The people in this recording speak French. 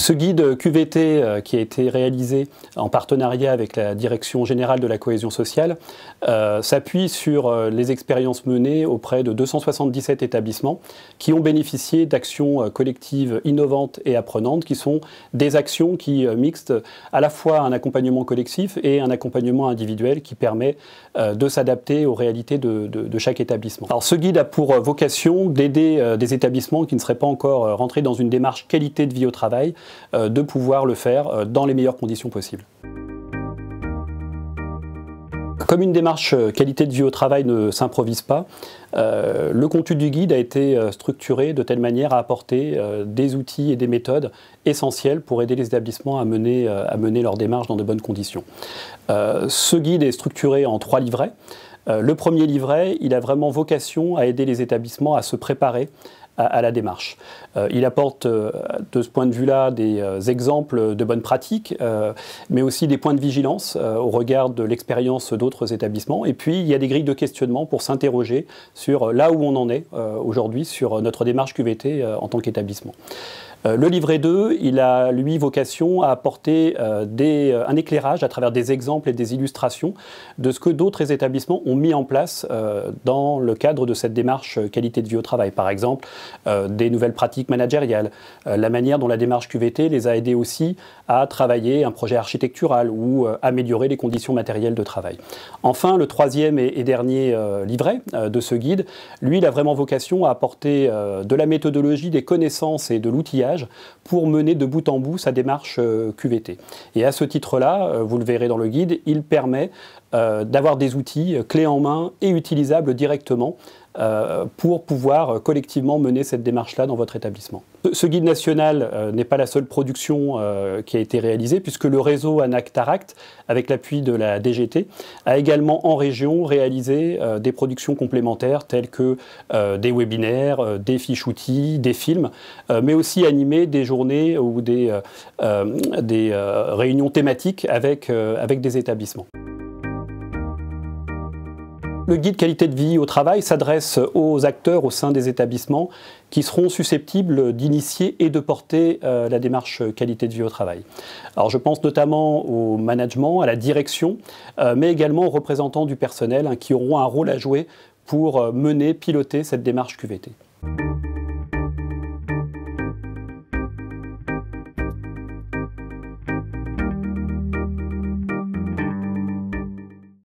Ce guide QVT euh, qui a été réalisé en partenariat avec la Direction générale de la cohésion sociale euh, s'appuie sur euh, les expériences menées auprès de 277 établissements qui ont bénéficié d'actions collectives innovantes et apprenantes qui sont des actions qui mixent à la fois un accompagnement collectif et un accompagnement individuel qui permet de s'adapter aux réalités de, de, chaque établissement. Alors ce guide a pour vocation d'aider des établissements qui ne seraient pas encore rentrés dans une démarche qualité de vie au travail euh, de pouvoir le faire euh, dans les meilleures conditions possibles comme une démarche euh, qualité de vie au travail ne s'improvise pas, le contenu du guide a été structuré de telle manière à apporter des outils et des méthodes essentielles pour aider les établissements à mener, à mener leur démarche dans de bonnes conditions. ce guide est structuré en trois livrets. Le premier livret, il a vraiment vocation à aider les établissements à se préparer à, la démarche. Euh, il apporte euh, de ce point de vue-là des euh, exemples de bonnes pratiques, mais aussi des points de vigilance au regard de l'expérience d'autres établissements. Et puis, il y a des grilles de questionnement pour s'interroger sur là où on en est aujourd'hui sur notre démarche QVT en tant qu'établissement. Le livret 2, il a, lui, vocation à apporter un éclairage à travers des exemples et des illustrations de ce que d'autres établissements ont mis en place dans le cadre de cette démarche qualité de vie au travail. Par exemple, euh, des nouvelles pratiques managériales. Euh, la manière dont la démarche QVT les a aidés aussi à travailler un projet architectural ou à euh, améliorer les conditions matérielles de travail. Enfin, le troisième et, et dernier livret de ce guide, lui, il a vraiment vocation à apporter de la méthodologie, des connaissances et de l'outillage pour mener de bout en bout sa démarche QVT. Et à ce titre-là, vous le verrez dans le guide, il permet d'avoir des outils clés en main et utilisables directement euh, pour pouvoir euh, collectivement mener cette démarche-là dans votre établissement. Ce guide national euh, n'est pas la seule production qui a été réalisée, puisque le réseau Anactaract, avec l'appui de la DGT, a également en région réalisé des productions complémentaires telles que des webinaires, des fiches outils, des films, mais aussi animé des journées ou des, réunions thématiques avec des établissements. Le guide qualité de vie au travail s'adresse aux acteurs au sein des établissements qui seront susceptibles d'initier et de porter euh, la démarche qualité de vie au travail. Alors je pense notamment au management, à la direction, euh, mais également aux représentants du personnel hein, qui auront un rôle à jouer pour euh, mener, piloter cette démarche QVT.